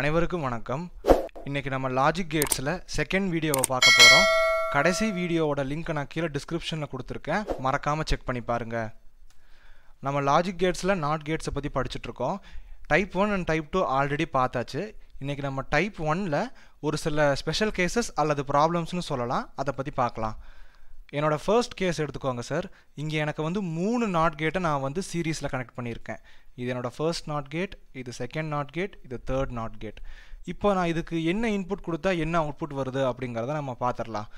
அனைவருக்கும் வணக்கம் இன்றைக்கி நம்ம லாஜிக் கேட்ஸில் செகண்ட் வீடியோவை பார்க்க போகிறோம் கடைசி வீடியோவோட லிங்க்கை நான் கீழே டிஸ்கிரிப்ஷனில் கொடுத்துருக்கேன் மறக்காமல் செக் பண்ணி பாருங்கள் நம்ம லாஜிக் கேட்ஸில் நாட் கேட்ஸை பற்றி படிச்சுட்ருக்கோம் type one and type two already பார்த்தாச்சு இன்றைக்கி நம்ம டைப் ஒனில் ஒரு சில ஸ்பெஷல் கேசஸ் அல்லது ப்ராப்ளம்ஸ்னு சொல்லலாம் அதை பற்றி பார்க்கலாம் என்னோடய ஃபர்ஸ்ட் கேஸ் எடுத்துக்கோங்க சார் இங்கே எனக்கு வந்து மூணு நாட் கேட்டை நான் வந்து சீரீஸில் கனெக்ட் பண்ணியிருக்கேன் இது என்னோடய ஃபர்ஸ்ட் நாட் கேட் இது செகண்ட் நாட் கேட் இது தேர்ட் நாட் கேட் இப்போ நான் இதுக்கு என்ன இன்புட் கொடுத்தா என்ன அவுட்புட் வருது அப்படிங்கிறத நம்ம பார்த்துடலாம்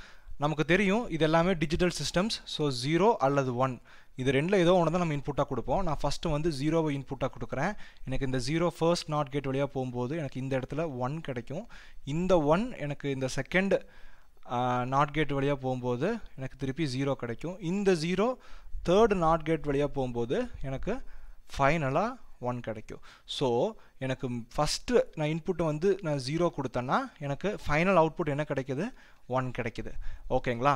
நமக்கு தெரியும் இது எல்லாமே டிஜிட்டல் சிஸ்டம்ஸ் ஸோ ஜீரோ அல்லது ஒன் இது ரெண்டில் ஏதோ ஒன்று தான் நம்ம இன்புட்டாக கொடுப்போம் நான் ஃபஸ்ட்டு வந்து ஜீரோவை இன்புட்டாக கொடுக்குறேன் எனக்கு இந்த ஜீரோ ஃபர்ஸ்ட் நாட் கேட் வழியாக போகும்போது எனக்கு இந்த இடத்துல ஒன் கிடைக்கும் இந்த ஒன் எனக்கு இந்த செகண்ட் நாட் கேட் வழியாக போகும்போது எனக்கு திருப்பி ஜீரோ கிடைக்கும் இந்த ஜீரோ தேர்டு நாட் கேட் வழியாக போகும்போது எனக்கு ஃபைனலாக ஒன் கிடைக்கும் ஸோ எனக்கு ஃபஸ்ட்டு நான் இன்புட்டை வந்து நான் ஜீரோ கொடுத்தேன்னா எனக்கு ஃபைனல் அவுட்புட் என்ன கிடைக்கிது ஒன் கிடைக்கிது ஓகேங்களா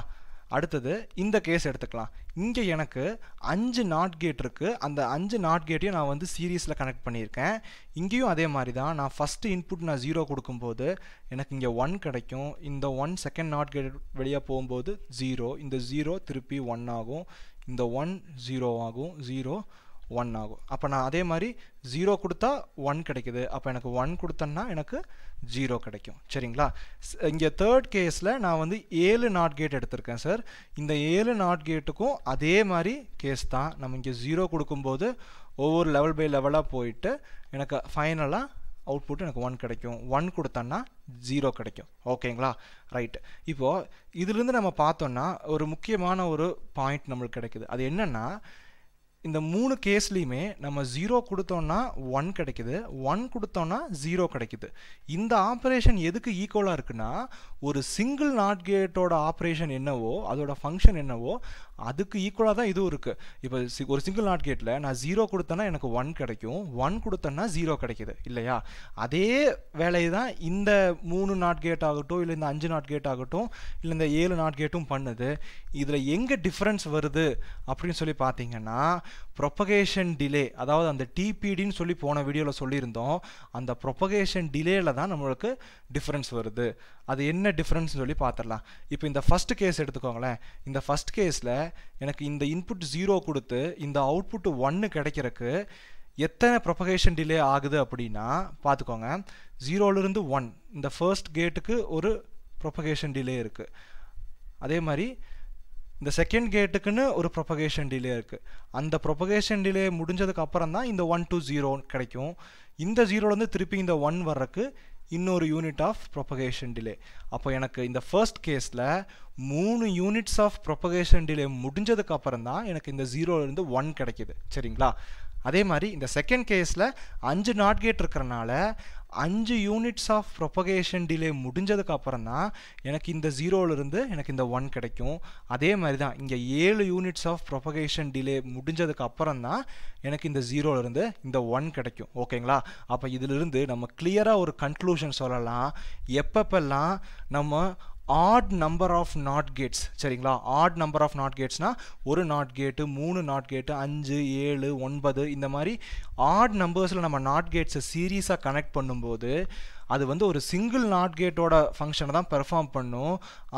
அடுத்தது இந்த கேஸ் எடுத்துக்கலாம் இங்கே எனக்கு அஞ்சு நாட் கேட் இருக்குது அந்த அஞ்சு நாட் கேட்டையும் நான் வந்து சீரியஸில் கனெக்ட் பண்ணியிருக்கேன் இங்கேயும் அதே மாதிரி தான் நான் ஃபஸ்ட்டு இன்புட் நான் ஜீரோ கொடுக்கும்போது எனக்கு இங்கே ஒன் கிடைக்கும் இந்த ஒன் செகண்ட் நாட் கேட் வெளியே போகும்போது ஜீரோ இந்த ஜீரோ திருப்பி ஒன் ஆகும் இந்த ஒன் ஜீரோ ஆகும் ஜீரோ ஒன் ஆகும் அப்போ நான் அதே மாதிரி ஜீரோ கொடுத்தா ஒன் கிடைக்குது அப்போ எனக்கு ஒன் கொடுத்தேன்னா எனக்கு ஜீரோ கிடைக்கும் சரிங்களா இங்கே தேர்ட் கேஸில் நான் வந்து ஏழு நாட் கேட் எடுத்திருக்கேன் சார் இந்த ஏழு நாட் கேட்டுக்கும் அதே மாதிரி கேஸ் தான் நம்ம இங்கே ஜீரோ கொடுக்கும்போது ஒவ்வொரு லெவல் பை லெவலாக போயிட்டு எனக்கு ஃபைனலாக அவுட்புட் எனக்கு ஒன் கிடைக்கும் ஒன் கொடுத்தோன்னா ஜீரோ கிடைக்கும் ஓகேங்களா ரைட் இப்போது இதிலிருந்து நம்ம பார்த்தோன்னா ஒரு முக்கியமான ஒரு பாயிண்ட் நம்மளுக்கு கிடைக்குது அது என்னென்னா இந்த மூணு கேஸ்லேயுமே நம்ம ஜீரோ கொடுத்தோன்னா ஒன் கிடைக்குது ஒன் கொடுத்தோன்னா ஜீரோ கிடைக்குது இந்த ஆப்ரேஷன் எதுக்கு ஈக்குவலாக இருக்குன்னா ஒரு சிங்கிள் நாட் கேட்டோட ஆப்ரேஷன் என்னவோ அதோட ஃபங்க்ஷன் என்னவோ அதுக்கு ஈக்குவலாக தான் இதுவும் இருக்குது இப்போ ஒரு சிங்கிள் நாட் கேட்டில் நான் ஜீரோ கொடுத்தேன்னா எனக்கு ஒன் கிடைக்கும் ஒன் கொடுத்தேன்னா ஜீரோ கிடைக்கிது இல்லையா அதே வேலையை தான் இந்த மூணு நாட் கேட் ஆகட்டும் இல்லை இந்த அஞ்சு நாட் கேட் ஆகட்டும் இல்லை இந்த ஏழு நாட் கேட்டும் பண்ணுது இதில் எங்கே டிஃப்ரென்ஸ் வருது அப்படின்னு சொல்லி பார்த்தீங்கன்னா ப்ரொபகேஷன் டிலே அதாவது அந்த டிபிடின்னு சொல்லி போன வீடியோவில் சொல்லியிருந்தோம் அந்த ப்ரொபகேஷன் டிலேயில் தான் நம்மளுக்கு டிஃப்ரென்ஸ் வருது அது என்ன டிஃப்ரென்ஸ் சொல்லி பார்த்துடலாம் இப்போ இந்த ஃபஸ்ட் கேஸ் எடுத்துக்கோங்களேன் இந்த ஃபஸ்ட் கேஸில் எனக்கு இந்த இன்புட் ஜீரோ கொடுத்து இந்த அவுட்புட் ஒன்று கிடைக்கிறக்கு எத்தனை ப்ரொபகேஷன் டிலே ஆகுது அப்படின்னா பார்த்துக்கோங்க ஜீரோலேருந்து ஒன் இந்த ஃபர்ஸ்ட் கேட்டுக்கு ஒரு ப்ரொபகேஷன் டிலே இருக்குது அதே மாதிரி இந்த செகண்ட் கேட்டுக்குன்னு ஒரு ப்ரொபகேஷன் டிலே இருக்குது அந்த ப்ரொபகேஷன் டிலே முடிஞ்சதுக்கு அப்புறம் தான் இந்த ஒன் டு ஜீரோ கிடைக்கும் இந்த ஜீரோலேருந்து திருப்பி இந்த ஒன் வர்றதுக்கு இன்னொரு யூனிட் ஆஃப் ப்ரொபகேஷன் டிலே அப்போ எனக்கு இந்த ஃபர்ஸ்ட் கேஸில் மூணு யூனிட்ஸ் ஆஃப் ப்ரொபகேஷன் டிலே முடிஞ்சதுக்கப்புறம் தான் எனக்கு இந்த ஜீரோலேருந்து ஒன் கிடைக்கிது சரிங்களா அதே மாதிரி இந்த செகண்ட் கேஸில் அஞ்சு நாட் கேட் இருக்கிறனால அஞ்சு யூனிட்ஸ் ஆஃப் ப்ரொபகேஷன் டிலே முடிஞ்சதுக்கு அப்புறம் தான் எனக்கு இந்த ஜீரோவிலிருந்து எனக்கு இந்த ஒன் கிடைக்கும் அதே மாதிரி தான் இங்கே ஏழு யூனிட்ஸ் ஆஃப் ப்ரொபகேஷன் டிலே முடிஞ்சதுக்கு அப்புறம் தான் எனக்கு இந்த ஜீரோவிலிருந்து இந்த ஒன் கிடைக்கும் ஓகேங்களா அப்போ இதிலிருந்து நம்ம கிளியராக ஒரு கன்க்ளூஷன் சொல்லலாம் எப்பப்பெல்லாம் நம்ம odd number of not gates சரிங்களா ஆட் நம்பர் ஆஃப் நாட் கேட்ஸ்னால் ஒரு நாட் கேட்டு மூணு நாட் கேட்டு அஞ்சு ஏழு ஒன்பது இந்த மாதிரி ஆட் நம்பர்ஸில் நம்ம நாட் கேட்ஸை சீரியஸாக கனெக்ட் பண்ணும்போது அது வந்து ஒரு சிங்கிள் நாட் கேட்டோட ஃபங்க்ஷனை தான் பெர்ஃபார்ம் பண்ணும்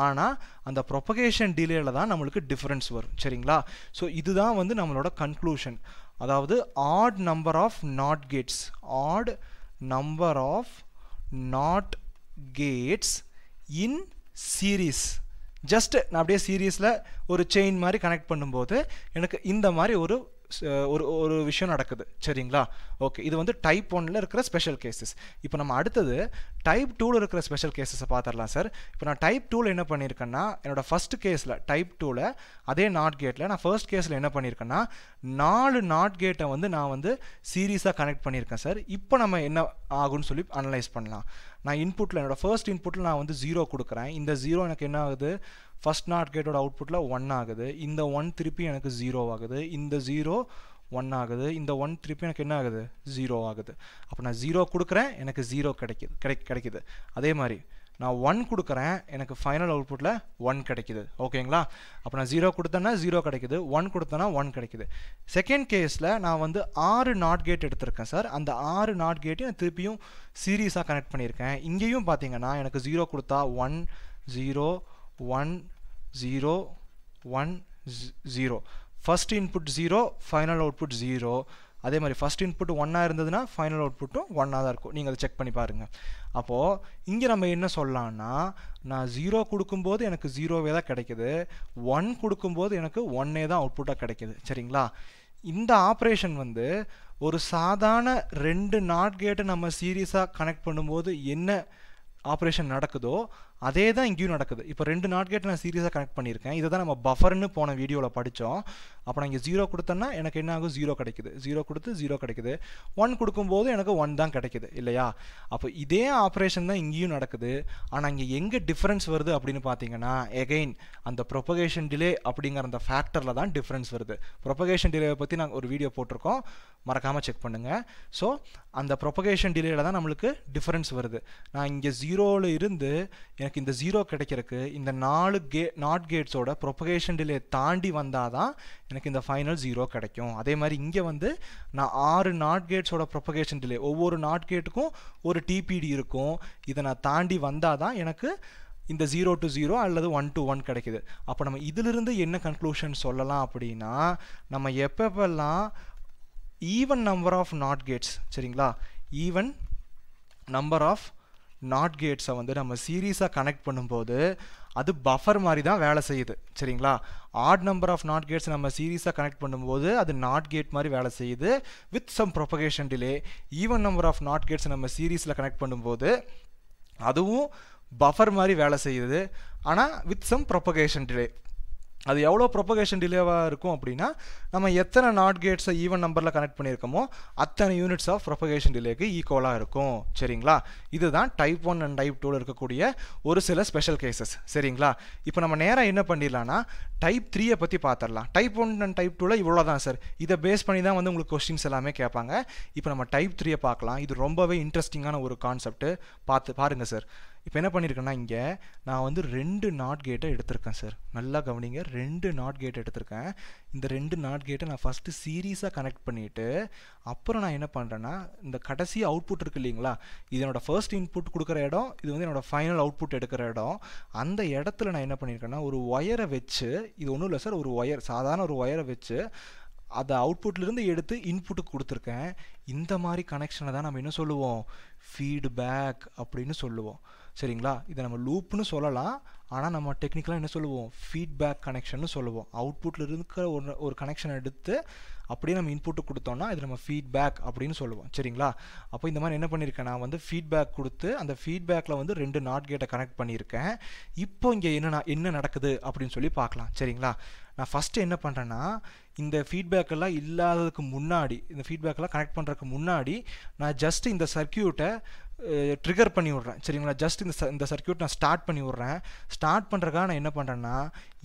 ஆனால் அந்த ப்ரொபகேஷன் டிலேயில் தான் நம்மளுக்கு டிஃப்ரென்ஸ் வரும் சரிங்களா ஸோ இதுதான் வந்து நம்மளோட கன்க்ளூஷன் அதாவது odd number of not gates odd number of not gates in series just நான் அப்படியே சீரீஸில் ஒரு செயின் மாதிரி கனெக்ட் பண்ணும்போது எனக்கு இந்த மாதிரி ஒரு ஒரு ஒரு விஷயம் நடக்குது சரிங்களா ஓகே இது வந்து டைப் ஒன்னில் இருக்கிற ஸ்பெஷல் கேசஸ் இப்போ நம்ம அடுத்தது டைப் டூவில் இருக்கிற ஸ்பெஷல் கேசஸை பார்த்துடலாம் சார் இப்போ நான் டைப் டூவில் என்ன பண்ணியிருக்கேன்னா என்னோடய ஃபஸ்ட் கேஸில் டைப் டூவில் அதே நாட் கேட்டில் நான் ஃபர்ஸ்ட் கேஸில் என்ன பண்ணியிருக்கேன்னா நாலு நாட் கேட்டை வந்து நான் வந்து சீரியஸாக கனெக்ட் பண்ணியிருக்கேன் சார் இப்போ நம்ம என்ன ஆகும்னு சொல்லி அனலைஸ் பண்ணலாம் நான் இன்புட்டில் என்னோடய ஃபர்ஸ்ட் இன்புட்டில் நான் வந்து ஜீரோ கொடுக்குறேன் இந்த ஜீரோ எனக்கு என்ன ஆகுது ஃபஸ்ட் நாட் கேட்டோட அவுட்புட்டில் ஒன் ஆகுது இந்த ஒன் திருப்பி எனக்கு ஜீரோ ஆகுது இந்த ஜீரோ ஒன் ஆகுது இந்த ஒன் திருப்பி எனக்கு என்ன ஆகுது ஜீரோ ஆகுது அப்போ நான் ஜீரோ கொடுக்குறேன் எனக்கு ஜீரோ கிடைக்கிது கிடை கிடைக்கிது அதே மாதிரி நான் ஒன் கொடுக்குறேன் எனக்கு ஃபைனல் அவுட்புட்டில் ஒன் கிடைக்கிது ஓகேங்களா அப்போ நான் ஜீரோ கொடுத்தேன்னா ஜீரோ கிடைக்கிது ஒன் கொடுத்தேன்னா ஒன் கிடைக்கிது செகண்ட் கேஸில் நான் வந்து ஆறு நாட் கேட் எடுத்திருக்கேன் சார் அந்த ஆறு நாட் கேட்டையும் நான் திருப்பியும் சீரியஸாக கனெக்ட் பண்ணியிருக்கேன் இங்கேயும் பார்த்தீங்கன்னா எனக்கு ஜீரோ கொடுத்தா one zero one zero one zero first input zero final output zero அதே மாதிரி ஃபஸ்ட் இன்புட் ஒன்னாக இருந்ததுன்னா ஃபைனல் அவுட்புட்டும் ஒன்னாக தான் இருக்கும் நீங்கள் அதை செக் பண்ணி பாருங்கள் அப்போது இங்கே நம்ம என்ன சொல்லலான்னா நான் ஜீரோ கொடுக்கும்போது எனக்கு ஜீரோவே தான் கிடைக்குது ஒன் கொடுக்கும்போது எனக்கு ஒன்னே தான் அவுட்புட்டாக கிடைக்கிது சரிங்களா இந்த ஆப்ரேஷன் வந்து ஒரு சாதாரண ரெண்டு நாட் கேட்டை நம்ம சீரியஸாக கனெக்ட் பண்ணும்போது என்ன ஆப்ரேஷன் நடக்குதோ அதே தான் இங்கேயும் நடக்குது இப்போ ரெண்டு நாட் கேட் நான் சீரியஸாக கனெக்ட் பண்ணியிருக்கேன் இதை தான் நம்ம பஃபர்னு போன வீடியோவில் படித்தோம் அப்போ நான் இங்கே ஜீரோ கொடுத்தேன்னா எனக்கு என்ன ஆகும் ஜீரோ கிடைக்குது ஜீரோ கொடுத்து ஜீரோ கிடைக்குது ஒன் கொடுக்கும்போது எனக்கு ஒன் தான் கிடைக்குது இல்லையா அப்போ இதே ஆப்ரேஷன் தான் இங்கேயும் நடக்குது ஆனால் இங்கே எங்கே டிஃப்ரென்ஸ் வருது அப்படின்னு பார்த்தீங்கன்னா எகெயின் அந்த ப்ரொபகேஷன் டிலே அப்படிங்கிற அந்த ஃபேக்டரில் தான் டிஃப்ரென்ஸ் வருது ப்ரொபகேஷன் டிலேவை பற்றி நாங்கள் ஒரு வீடியோ போட்டிருக்கோம் மறக்காமல் செக் பண்ணுங்கள் ஸோ அந்த ப்ரொபகேஷன் டிலேயில் தான் நம்மளுக்கு டிஃப்ரென்ஸ் வருது நான் இங்கே ஜீரோவில் இருந்து எனக்கு இந்த ஜீரோ கிடைக்கிறதுக்கு இந்த நாலு கே நாட் கேட்ஸோட ப்ரொபகேஷன் டிலே தாண்டி வந்தால் தான் எனக்கு இந்த ஃபைனல் ஜீரோ கிடைக்கும் அதே மாதிரி இங்கே வந்து நான் ஆறு நாட் கேட்ஸோட ப்ரொபகேஷன் டிலே ஒவ்வொரு நாட் கேட்டுக்கும் ஒரு டிபிடி இருக்கும் இதை நான் தாண்டி வந்தால் தான் எனக்கு இந்த ஜீரோ டு ஜீரோ அல்லது ஒன் டு ஒன் கிடைக்கிது அப்போ நம்ம இதிலிருந்து என்ன கன்க்ளூஷன் சொல்லலாம் அப்படின்னா நம்ம எப்பப்பெல்லாம் even number of not gates சரிங்களா ஈவன் நம்பர் ஆஃப் நாட் கேட்ஸை வந்து நம்ம சீரீஸாக கனெக்ட் பண்ணும்போது அது பஃபர் மாதிரி தான் வேலை செய்யுது சரிங்களா odd number of not gates நம்ம சீரீஸாக கனெக்ட் பண்ணும்போது அது நாட் கேட் மாதிரி வேலை செய்யுது with some propagation delay even number of not gates நம்ம சீரீஸில் கனெக்ட் பண்ணும்போது அதுவும் பஃபர் மாதிரி வேலை செய்யுது ஆனால் வித் சம் ப்ரொபகேஷன் டிலே அது எவ்வளோ ப்ரொபகேஷன் டிலேவாக இருக்கும் அப்படின்னா நம்ம எத்தனை நாட் கேட்ஸை ஈவன் நம்பரில் கனெக்ட் பண்ணியிருக்கோமோ அத்தனை யூனிட்ஸ் ஆஃப் ப்ரொபகேஷன் டிலேக்கு ஈக்குவலாக இருக்கும் சரிங்களா இதுதான் டைப் ஒன் அண்ட் டைப் டூவில் இருக்கக்கூடிய ஒரு சில ஸ்பெஷல் கேசஸ் சரிங்களா இப்போ நம்ம நேராக என்ன பண்ணிடலாம்னா டைப் த்ரீயை பற்றி பார்த்துடலாம் டைப் ஒன் அண்ட் டைப் டூவில் இவ்வளோ தான் சார் இதை பேஸ் பண்ணி தான் வந்து உங்களுக்கு கொஸ்டின்ஸ் எல்லாமே கேட்பாங்க இப்போ நம்ம டைப் த்ரீயை பார்க்கலாம் இது ரொம்பவே இன்ட்ரெஸ்டிங்கான ஒரு கான்செப்ட் பார்த்து பாருங்கள் சார் இப்போ என்ன பண்ணியிருக்கேன்னா இங்கே நான் வந்து ரெண்டு நாட் கேட்டை எடுத்திருக்கேன் சார் நல்லா கவனிங்க ரெண்டு நாட் கேட் எடுத்திருக்கேன் இந்த ரெண்டு நாட் கேட்டை நான் ஃபஸ்ட்டு சீரீஸாக கனெக்ட் பண்ணிவிட்டு அப்புறம் நான் என்ன பண்ணுறேன்னா இந்த கடைசி அவுட்புட் இருக்குது இல்லைங்களா இது என்னோடய ஃபர்ஸ்ட் இன்புட் கொடுக்குற இடம் இது வந்து என்னோடய ஃபைனல் அவுட்புட் எடுக்கிற இடம் அந்த இடத்துல நான் என்ன பண்ணியிருக்கேன்னா ஒரு ஒயரை வச்சு இது ஒன்றும் இல்லை சார் ஒரு ஒயர் சாதாரண ஒரு ஒயரை வச்சு அதை அவுட்புட்லேருந்து எடுத்து இன்புட்டுக்கு கொடுத்துருக்கேன் இந்த மாதிரி கனெக்ஷனை தான் நம்ம என்ன சொல்லுவோம் ஃபீட்பேக் அப்படின்னு சொல்லுவோம் சரிங்களா இதை நம்ம லூப்னு சொல்லலாம் ஆனால் நம்ம டெக்னிக்கலாக என்ன சொல்லுவோம் ஃபீட்பேக் கனெக்ஷன் சொல்லுவோம் அவுட்புட்டில் இருக்கிற ஒரு ஒரு கனெக்ஷன் எடுத்து அப்படியே நம்ம இன்புட்டு கொடுத்தோம்னா இது நம்ம ஃபீட்பேக் அப்படின்னு சொல்லுவோம் சரிங்களா அப்போ இந்த மாதிரி என்ன பண்ணியிருக்கேன் நான் வந்து ஃபீட்பேக் கொடுத்து அந்த ஃபீட்பேக்கில் வந்து ரெண்டு நாட் கேட்டை கனெக்ட் பண்ணியிருக்கேன் இப்போ இங்கே என்ன என்ன நடக்குது அப்படின்னு சொல்லி பார்க்கலாம் சரிங்களா நான் ஃபஸ்ட்டு என்ன பண்ணுறேன்னா இந்த ஃபீட்பேக்கெல்லாம் இல்லாததுக்கு முன்னாடி இந்த ஃபீட்பேக்கெல்லாம் கனெக்ட் பண்ணுறதுக்கு முன்னாடி நான் ஜஸ்ட் இந்த சர்க்கியூட்டை ட்ரிகர் பண்ணி விட்றேன் சரிங்களா ஜஸ்ட் இந்த இந்த சர்க்கியூட் நான் ஸ்டார்ட் பண்ணி விட்றேன் ஸ்டார்ட் பண்ணுறக்காக நான் என்ன பண்ணுறேன்னா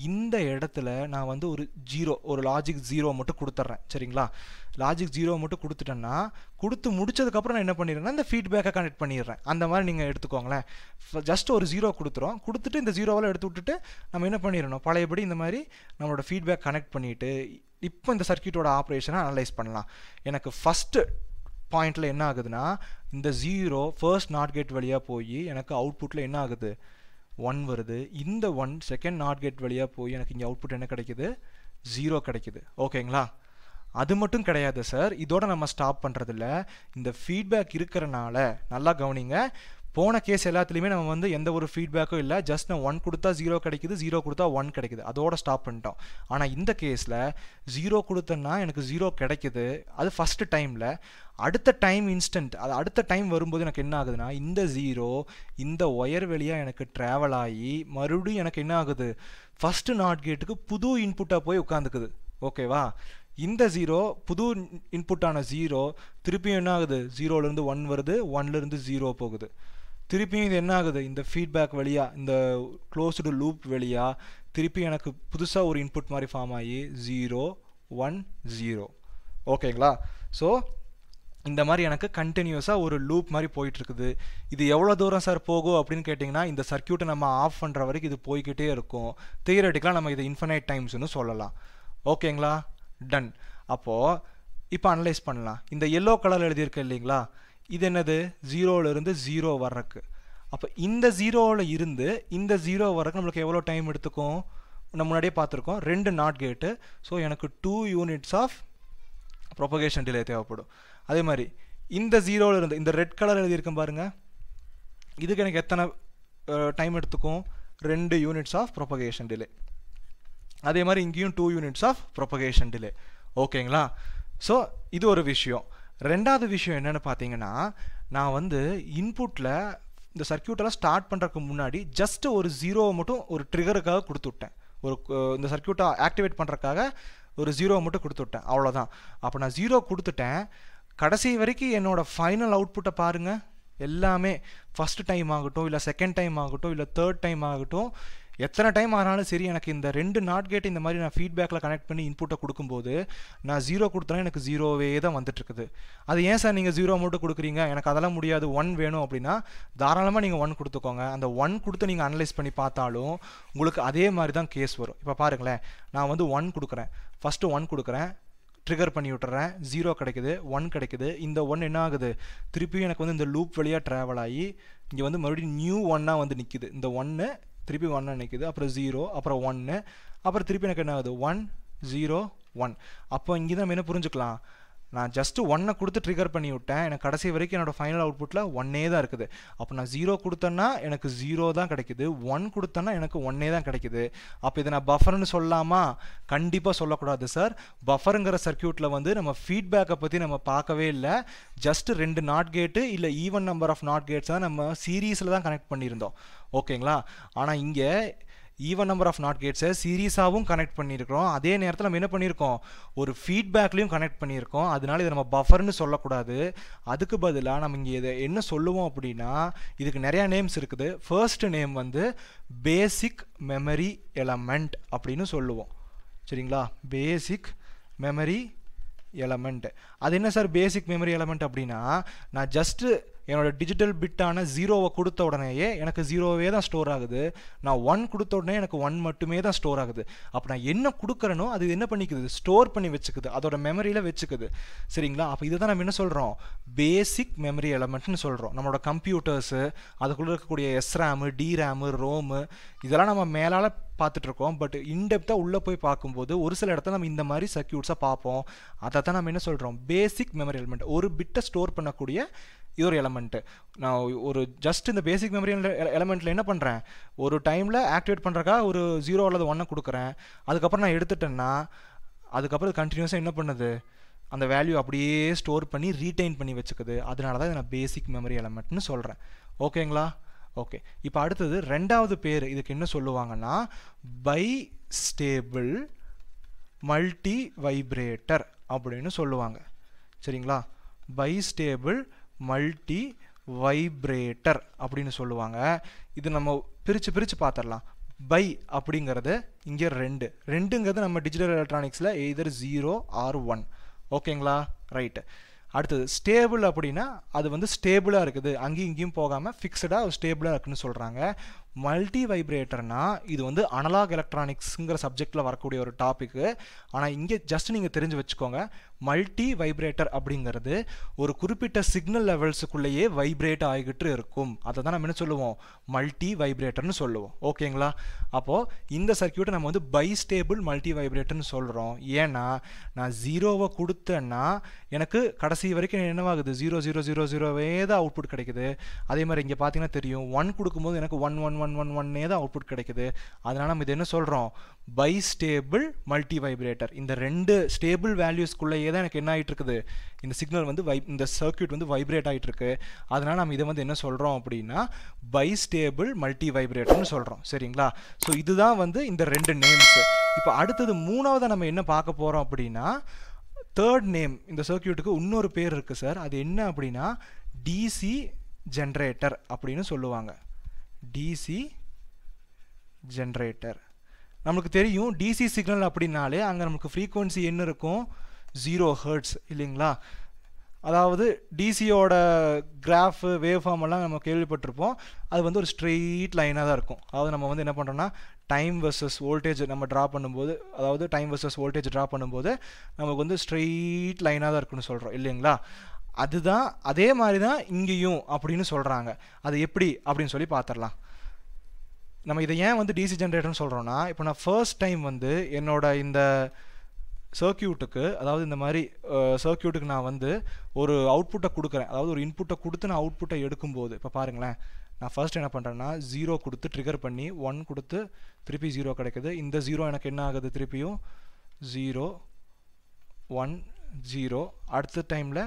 இந்த இடத்துல நான் வந்து ஒரு ஜீரோ ஒரு லாஜிக் ஜீரோ மட்டும் கொடுத்துட்றேன் சரிங்களா லாஜிக் ஜீரோ மட்டும் கொடுத்துட்டேன்னா கொடுத்து முடிச்சதுக்கப்புறம் நான் என்ன பண்ணிடுறேன்னா இந்த ஃபீட்பேக்கை கனெக்ட் பண்ணிடுறேன் அந்த மாதிரி நீங்கள் எடுத்துக்கோங்களேன் ஜஸ்ட் ஒரு ஜீரோ கொடுத்துரும் கொடுத்துட்டு இந்த ஜீரோவில் எடுத்து விட்டுட்டு நம்ம என்ன பண்ணிடணும் பழையபடி இந்த மாதிரி நம்மளோட ஃபீட்பேக் கனெக்ட் பண்ணிவிட்டு இப்போ இந்த சர்க்கியூட்டோட ஆப்ரேஷனை அனலைஸ் பண்ணலாம் எனக்கு ஃபஸ்ட்டு பாயிண்ட்டில் என்ன ஆகுதுன்னா இந்த ஜீரோ ஃபர்ஸ்ட் நாட் கேட் வழியாக போய் எனக்கு அவுட்புட்டில் என்ன ஆகுது ஒன் வருது இந்த ஒன் செகண்ட் நாட் கேட் வழியாக போய் எனக்கு இங்கே அவுட்புட் என்ன கிடைக்குது ஜீரோ கிடைக்குது ஓகேங்களா அது மட்டும் கிடையாது சார் இதோட நம்ம ஸ்டாப் பண்ணுறதில்ல இந்த ஃபீட்பேக் இருக்கிறனால நல்லா கவனிங்க போன கேஸ் எல்லாத்துலேயுமே நம்ம வந்து எந்த ஒரு ஃபீட்பேக்கும் இல்லை ஜஸ்ட் நான் ஒன் கொடுத்தா ஜீரோ கிடைக்குது ஜீரோ கொடுத்தா ஒன் கிடைக்குது அதோட ஸ்டாப் பண்ணிட்டோம் ஆனால் இந்த கேஸில் ஜீரோ கொடுத்தேன்னா எனக்கு ஜீரோ கிடைக்குது அது ஃபஸ்ட்டு டைமில் அடுத்த டைம் இன்ஸ்டன்ட் அது அடுத்த டைம் வரும்போது எனக்கு என்ன ஆகுதுன்னா இந்த ஜீரோ இந்த ஒயர் வழியாக எனக்கு ட்ராவல் ஆகி மறுபடியும் எனக்கு என்ன ஆகுது ஃபஸ்ட்டு நாட் கேட்டுக்கு புது இன்புட்டாக போய் உட்காந்துக்குது ஓகேவா இந்த ஜீரோ புது இன்புட்டான ஜீரோ திருப்பியும் என்ன ஆகுது ஜீரோலேருந்து ஒன் வருது ஒன்லேருந்து ஜீரோ போகுது திருப்பியும் இது என்ன ஆகுது இந்த ஃபீட்பேக் வழியாக இந்த க்ளோஸ்டு லூப் வழியாக திருப்பி எனக்கு புதுசாக ஒரு இன்புட் மாதிரி ஃபார்ம் ஆகி ஜீரோ ஒன் ஜீரோ ஓகேங்களா ஸோ இந்த மாதிரி எனக்கு கண்டினியூஸாக ஒரு லூப் மாதிரி போயிட்டுருக்குது இது எவ்வளோ தூரம் சார் போகும் அப்படின்னு கேட்டிங்கன்னா இந்த சர்க்கியூட்டை நம்ம ஆஃப் பண்ணுற வரைக்கும் இது போய்கிட்டே இருக்கும் தியரட்டிக்கலாக நம்ம இது இன்ஃபினைட் டைம்ஸ்னு சொல்லலாம் ஓகேங்களா டன் அப்போது இப்போ அனலைஸ் பண்ணலாம் இந்த எல்லோ கலர் எழுதியிருக்கேன் இல்லைங்களா இது என்னது ஜீரோவிலிருந்து ஜீரோ வர்றக்கு அப்போ இந்த ஜீரோவில் இருந்து இந்த ஜீரோ வர்றக்கு நம்மளுக்கு எவ்வளோ டைம் எடுத்துக்கும் நம்ம முன்னாடியே பார்த்துருக்கோம் ரெண்டு நாட் கேட்டு ஸோ எனக்கு two units of propagation delay தேவைப்படும் அதே மாதிரி இந்த இருந்து இந்த ரெட் கலர் எழுதியிருக்கேன் பாருங்கள் இதுக்கு எனக்கு எத்தனை டைம் எடுத்துக்கும் ரெண்டு யூனிட்ஸ் ஆஃப் ப்ரொபகேஷன் டிலே அதே மாதிரி இங்கேயும் two units of propagation delay ஓகேங்களா ஸோ இது ஒரு விஷயம் ரெண்டாவது விஷயம் என்னென்னு பார்த்தீங்கன்னா நான் வந்து இன்புட்டில் இந்த சர்க்கியூட்டெல்லாம் ஸ்டார்ட் பண்ணுறதுக்கு முன்னாடி ஜஸ்ட்டு ஒரு ஜீரோவை மட்டும் ஒரு ட்ரிகருக்காக கொடுத்துட்டேன் ஒரு இந்த சர்க்கியூட்டை ஆக்டிவேட் பண்ணுறக்காக ஒரு ஜீரோவை மட்டும் கொடுத்து விட்டேன் அவ்வளோதான் அப்போ நான் ஜீரோ கொடுத்துட்டேன் கடைசி வரைக்கும் என்னோடய ஃபைனல் அவுட்புட்டை பாருங்கள் எல்லாமே ஃபஸ்ட் டைம் ஆகட்டும் இல்லை செகண்ட் டைம் ஆகட்டும் இல்லை தேர்ட் டைம் ஆகட்டும் எத்தனை டைம் ஆனாலும் சரி எனக்கு இந்த ரெண்டு நாட் கேட் இந்த மாதிரி நான் ஃபீட்பேக்கில் கனெக்ட் பண்ணி இன்புட்டை கொடுக்கும்போது நான் ஜீரோ கொடுத்தனா எனக்கு ஜீரோவே தான் வந்துட்டுருக்குது அது ஏன் சார் நீங்கள் ஜீரோ அமௌண்ட்டு கொடுக்குறீங்க எனக்கு அதெல்லாம் முடியாது ஒன் வேணும் அப்படின்னா தாராளமாக நீங்கள் ஒன் கொடுத்துக்கோங்க அந்த ஒன் கொடுத்து நீங்கள் அனலைஸ் பண்ணி பார்த்தாலும் உங்களுக்கு அதே மாதிரி தான் கேஸ் வரும் இப்போ பாருங்களேன் நான் வந்து ஒன் கொடுக்குறேன் ஃபஸ்ட்டு ஒன் கொடுக்குறேன் ட்ரிகர் பண்ணி விட்டுறேன் ஜீரோ கிடைக்குது ஒன் கிடைக்குது இந்த ஒன் என்ன ஆகுது திருப்பியும் எனக்கு வந்து இந்த லூப் வழியாக ட்ராவல் ஆகி இங்கே வந்து மறுபடியும் நியூ ஒன்னாக வந்து நிற்கிது இந்த ஒன்று திருப்பி ஒன்று நினைக்குது அப்புறம் ஜீரோ அப்புறம் ஒன்று அப்புறம் திருப்பி எனக்கு என்ன ஆகுது ஒன் ஜீரோ ஒன் அப்போ இங்கே தான் என்ன புரிஞ்சுக்கலாம் நான் ஜஸ்ட்டு ஒன்னை கொடுத்து ட்ரிகர் பண்ணி விட்டேன் எனக்கு கடைசி வரைக்கும் என்னோடய ஃபைனல் அவுட்புட்டில் ஒன்னே தான் இருக்குது அப்போ நான் ஜீரோ கொடுத்தேன்னா எனக்கு ஜீரோ தான் கிடைக்குது ஒன் கொடுத்தேன்னா எனக்கு ஒன்னே தான் கிடைக்குது அப்போ இதை நான் பஃபர்னு சொல்லாமா கண்டிப்பாக சொல்லக்கூடாது சார் பஃபருங்கிற சர்க்கியூட்டில் வந்து நம்ம ஃபீட்பேக்கை பற்றி நம்ம பார்க்கவே இல்லை ஜஸ்ட் ரெண்டு நாட் கேட்டு இல்லை even number of not gates தான் நம்ம சீரீஸில் தான் கனெக்ட் பண்ணியிருந்தோம் ஓகேங்களா ஆனால் இங்கே ஈவன் நம்பர் ஆஃப் நாட் கேட்ஸை சீரீஸாகவும் கனெக்ட் பண்ணியிருக்கிறோம் அதே நேரத்தில் நம்ம என்ன பண்ணியிருக்கோம் ஒரு ஃபீட்பேக்லேயும் கனெக்ட் பண்ணியிருக்கோம் அதனால இதை நம்ம பஃபர்னு சொல்லக்கூடாது அதுக்கு பதிலாக நம்ம இங்கே இதை என்ன சொல்லுவோம் அப்படின்னா இதுக்கு நிறையா நேம்ஸ் இருக்குது ஃபர்ஸ்ட் நேம் வந்து பேசிக் மெமரி எலமெண்ட் அப்படின்னு சொல்லுவோம் சரிங்களா பேசிக் மெமரி எலமெண்ட் அது என்ன சார் பேசிக் மெமரி எலமெண்ட் அப்படின்னா நான் ஜஸ்ட்டு என்னோட டிஜிட்டல் பிட்டான ஜீரோவை கொடுத்த உடனேயே எனக்கு ஜீரோவே தான் ஸ்டோர் ஆகுது நான் ஒன் கொடுத்த உடனே எனக்கு ஒன் மட்டுமே தான் ஸ்டோர் ஆகுது அப்போ நான் என்ன கொடுக்குறேனோ அது என்ன பண்ணிக்குது ஸ்டோர் பண்ணி வச்சுக்குது அதோட மெமரியில் வச்சுக்குது சரிங்களா அப்போ இதை தான் நம்ம என்ன சொல்கிறோம் பேசிக் மெமரி எலமெண்ட்னு சொல்கிறோம் நம்மளோட கம்ப்யூட்டர்ஸு அதுக்குள்ளே இருக்கக்கூடிய டி ரேமு ரோமு இதெல்லாம் நம்ம மேலால் பார்த்துட்ருக்கோம் பட் இன்டெப்த்தாக உள்ளே போய் பார்க்கும்போது ஒரு சில இடத்த நம்ம இந்த மாதிரி சர்க்கியூட்ஸாக பார்ப்போம் அதை தான் நம்ம என்ன சொல்கிறோம் பேசிக் மெமரி எலிமெண்ட் ஒரு பிட்டை ஸ்டோர் பண்ணக்கூடிய இது ஒரு எலமெண்ட்டு நான் ஒரு ஜஸ்ட் இந்த பேசிக் மெமரி எலமெண்ட்டில் என்ன பண்ணுறேன் ஒரு டைமில் ஆக்டிவேட் பண்ணுறக்கா ஒரு ஜீரோ அல்லது ஒன்னை கொடுக்குறேன் அதுக்கப்புறம் நான் எடுத்துட்டேன்னா அதுக்கப்புறம் கண்டினியூஸாக என்ன பண்ணுது அந்த வேல்யூ அப்படியே ஸ்டோர் பண்ணி ரீடைன் பண்ணி வச்சுக்குது அதனால தான் இதை நான் பேசிக் மெமரி எலமெண்ட்னு சொல்கிறேன் ஓகேங்களா ஓகே இப்போ அடுத்தது ரெண்டாவது பேர் இதுக்கு என்ன சொல்லுவாங்கன்னா பை ஸ்டேபிள் மல்டி வைப்ரேட்டர் அப்படின்னு சொல்லுவாங்க சரிங்களா பை ஸ்டேபிள் மல்டி வைப்ரேட்டர் அப்படின்னு சொல்லுவாங்க இது நம்ம பிரித்து பிரித்து பார்த்துடலாம் பை அப்படிங்கிறது இங்கே ரெண்டு ரெண்டுங்கிறது நம்ம டிஜிட்டல் எலக்ட்ரானிக்ஸில் எய்தர் ஜீரோ ஆர் ஒன் ஓகேங்களா ரைட்டு அடுத்தது ஸ்டேபிள் அப்படின்னா அது வந்து ஸ்டேபிளாக இருக்குது அங்கேயும் இங்கேயும் போகாமல் ஃபிக்ஸடாக ஸ்டேபிளாக இருக்குதுன்னு சொல்கிறாங்க மல்டி வைப்ரேட்டர்னால் இது வந்து அனலாக் எலக்ட்ரானிக்ஸுங்கிற சப்ஜெக்டில் வரக்கூடிய ஒரு டாப்பிக்கு ஆனால் இங்கே ஜஸ்ட் நீங்கள் தெரிஞ்சு வச்சுக்கோங்க மல்டி வைப்ரேட்டர் அப்படிங்கிறது ஒரு குறிப்பிட்ட சிக்னல் லெவல்ஸுக்குள்ளேயே வைப்ரேட் ஆகிக்கிட்டு இருக்கும் அதை தான் நம்ம என்ன சொல்லுவோம் மல்டி வைப்ரேட்டர்னு சொல்லுவோம் ஓகேங்களா அப்போது இந்த சர்க்கியூட்டை நம்ம வந்து பை ஸ்டேபிள் மல்டி வைப்ரேட்டர்னு சொல்கிறோம் ஏன்னா நான் ஜீரோவை கொடுத்தேன்னா எனக்கு கடைசி வரைக்கும் என்னவாகுது ஜீரோ ஜீரோ ஜீரோ ஜீரோவே தான் அவுட்புட் கிடைக்குது அதே மாதிரி இங்கே பார்த்தீங்கன்னா தெரியும் ஒன் கொடுக்கும்போது எனக்கு ஒன் ஒன் ஒன் ஒன் ஒன்னே தான் அவுட்புட் கிடைக்குது அதனால் நம்ம இது என்ன சொல்கிறோம் பை ஸ்டேபிள் மல்டி வைப்ரேட்டர் இந்த ரெண்டு ஸ்டேபிள் வேல்யூஸ்க்குள்ளேயே தான் எனக்கு என்ன ஆகிட்டு இருக்குது இந்த சிக்னல் வந்து வைப் இந்த சர்க்கியூட் வந்து வைப்ரேட் ஆகிட்டு இருக்கு அதனால் நம்ம இதை வந்து என்ன சொல்கிறோம் அப்படின்னா பை ஸ்டேபிள் மல்டி வைப்ரேட்டர்னு சொல்கிறோம் சரிங்களா ஸோ இதுதான் வந்து இந்த ரெண்டு நேம்ஸு இப்போ அடுத்தது மூணாவதாக நம்ம என்ன பார்க்க போகிறோம் அப்படின்னா தேர்ட் நேம் இந்த சர்க்கியூட்டுக்கு இன்னொரு பேர் இருக்குது சார் அது என்ன அப்படின்னா டிசி ஜென்ரேட்டர் அப்படின்னு சொல்லுவாங்க டிசி ஜென்ரேட்டர் நம்மளுக்கு தெரியும் டிசி சிக்னல் அப்படின்னாலே அங்கே நமக்கு ஃப்ரீக்குவன்சி என்ன இருக்கும் ஜீரோ ஹர்ட்ஸ் இல்லைங்களா அதாவது டிசியோட கிராஃபு வேவ் எல்லாம் நம்ம கேள்விப்பட்டிருப்போம் அது வந்து ஒரு ஸ்ட்ரெயிட் லைனாக தான் இருக்கும் அதாவது நம்ம வந்து என்ன பண்ணுறோன்னா டைம் வர்சஸ் வோல்டேஜ் நம்ம ட்ரா பண்ணும்போது அதாவது டைம் வர்சஸ் வோல்டேஜ் ட்ரா பண்ணும்போது நமக்கு வந்து ஸ்ட்ரெயிட் லைனாக தான் இருக்குன்னு சொல்கிறோம் இல்லைங்களா அதுதான் அதே மாதிரி தான் இங்கேயும் அப்படின்னு சொல்கிறாங்க அது எப்படி அப்படின்னு சொல்லி பார்த்துடலாம் நம்ம இதை ஏன் வந்து டிசி ஜென்ரேட்டர்னு சொல்கிறோன்னா இப்போ நான் ஃபர்ஸ்ட் டைம் வந்து என்னோட இந்த சர்க்கியூட்டுக்கு அதாவது இந்த மாதிரி சர்க்கியூட்டுக்கு நான் வந்து ஒரு அவுட்புட்டை கொடுக்குறேன் அதாவது ஒரு இன்புட்டை கொடுத்து நான் அவுட்புட்டை எடுக்கும்போது இப்போ பாருங்களேன் நான் ஃபர்ஸ்ட் என்ன பண்ணுறேன்னா ஜீரோ கொடுத்து ட்ரிகர் பண்ணி ஒன் கொடுத்து திருப்பி ஜீரோ கிடைக்குது இந்த ஜீரோ எனக்கு என்ன ஆகுது திருப்பியும் ஜீரோ ஒன் ஜீரோ அடுத்த டைமில்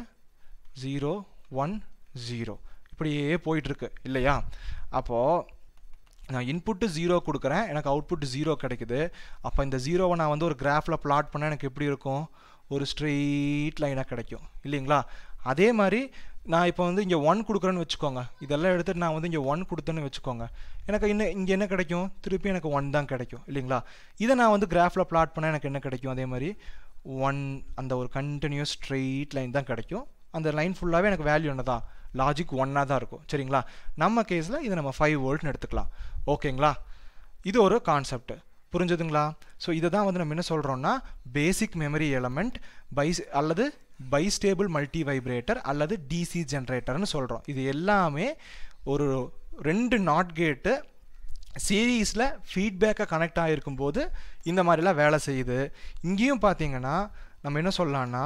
ஜீரோ ஒன் ஜீரோ இப்படியே போயிட்டுருக்கு இல்லையா அப்போது நான் இன்புட்டு ஜீரோ கொடுக்குறேன் எனக்கு அவுட்புட் ஜீரோ கிடைக்குது அப்போ இந்த ஜீரோவை நான் வந்து ஒரு கிராஃபில் பிளாட் பண்ணால் எனக்கு எப்படி இருக்கும் ஒரு ஸ்ட்ரெயிட் லைனாக கிடைக்கும் இல்லைங்களா அதே மாதிரி நான் இப்போ வந்து இங்கே ஒன் கொடுக்குறேன்னு வச்சுக்கோங்க இதெல்லாம் எடுத்துகிட்டு நான் வந்து இங்கே ஒன் கொடுத்தேன்னு வச்சுக்கோங்க எனக்கு இன்னும் இங்கே என்ன கிடைக்கும் திருப்பி எனக்கு ஒன் தான் கிடைக்கும் இல்லைங்களா இதை நான் வந்து கிராஃபில் பிளாட் பண்ணால் எனக்கு என்ன கிடைக்கும் அதே மாதிரி ஒன் அந்த ஒரு கண்டினியூஸ் ஸ்ட்ரெயிட் லைன் தான் கிடைக்கும் அந்த லைன் ஃபுல்லாகவே எனக்கு வேல்யூ என்ன தான் லாஜிக் ஒன்னாக தான் இருக்கும் சரிங்களா நம்ம கேஸில் இது நம்ம ஃபைவ் வோல்ட்னு எடுத்துக்கலாம் ஓகேங்களா இது ஒரு கான்செப்ட் புரிஞ்சுதுங்களா ஸோ இதை தான் வந்து நம்ம என்ன சொல்கிறோம்னா பேசிக் மெமரி எலமெண்ட் பை அல்லது பைஸ்டேபிள் மல்டி வைப்ரேட்டர் அல்லது டிசி ஜென்ரேட்டர்னு சொல்கிறோம் இது எல்லாமே ஒரு ரெண்டு நாட் கேட்டு சீரீஸில் ஃபீட்பேக்கை கனெக்ட் ஆகிருக்கும் போது இந்த மாதிரிலாம் வேலை செய்யுது இங்கேயும் பார்த்தீங்கன்னா நம்ம என்ன சொல்லலான்னா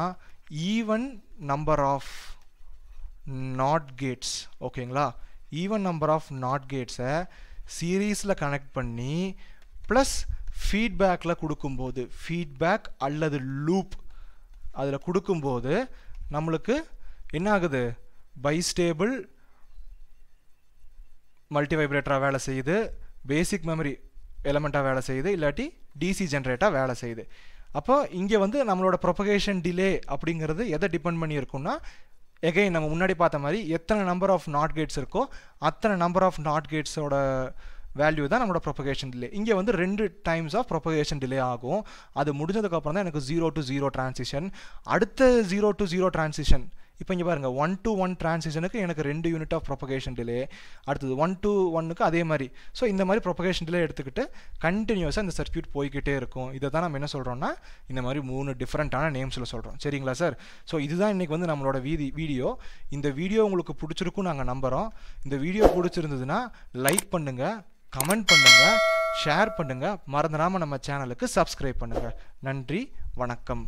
even number of not gates ஓகேங்களா ஈவன் நம்பர் ஆஃப் நாட் கேட்ஸை seriesல கனெக்ட் பண்ணி ப்ளஸ் ஃபீட்பேக்கில் போது ஃபீட்பேக் அல்லது லூப் அதில் போது நம்மளுக்கு என்ன ஆகுது பைஸ்டேபிள் மல்டி வைப்ரேட்டராக வேலை செய்து பேசிக் மெமரி எலமெண்ட்டாக வேலை செய்யுது இல்லாட்டி டிசி generator வேலை செய்யுது அப்போ இங்கே வந்து நம்மளோட propagation டிலே அப்படிங்கிறது எதை டிபெண்ட் பண்ணி எகைன் நம்ம முன்னாடி பார்த்த மாதிரி எத்தனை நம்பர் ஆஃப் நாட் கேட்ஸ் இருக்கோ அத்தனை நம்பர் ஆஃப் நாட் கேட்ஸோட வேல்யூ தான் நம்மளோட ப்ரொபகேஷன் டிலே இங்கே வந்து ரெண்டு டைம்ஸ் ஆஃப் ப்ரொபகேஷன் டிலே ஆகும் அது முடிஞ்சதுக்கப்புறம் தான் எனக்கு ஜீரோ டு ஜீரோ டிரான்சிஷன் அடுத்த ஜீரோ டு ஜீரோ டிரான்சிஷன் இப்போ இங்கே பாருங்கள் ஒன் டு ஒன் டிரான்சிஷனுக்கு எனக்கு ரெண்டு யூனிட் ஆஃப் ப்ரொபகேஷன் டிலே அடுத்தது ஒன் டு ஒன்னுக்கு அதே மாதிரி ஸோ இந்த மாதிரி ப்ரொபகேஷன் டிலே எடுத்துக்கிட்டு கண்டினியூஸாக இந்த சர்க்கியூட் போய்கிட்டே இருக்கும் இதை தான் நம்ம என்ன சொல்கிறோம்னா இந்த மாதிரி மூணு டிஃப்ரெண்ட்டான நேம்ஸில் சொல்கிறோம் சரிங்களா சார் ஸோ இதுதான் இன்றைக்கி வந்து நம்மளோட வீதி வீடியோ இந்த வீடியோ உங்களுக்கு பிடிச்சிருக்கும் நாங்கள் நம்புகிறோம் இந்த வீடியோ பிடிச்சிருந்ததுன்னா லைக் பண்ணுங்கள் கமெண்ட் பண்ணுங்கள் ஷேர் பண்ணுங்கள் மறந்துடாமல் நம்ம சேனலுக்கு சப்ஸ்கிரைப் பண்ணுங்கள் நன்றி வணக்கம்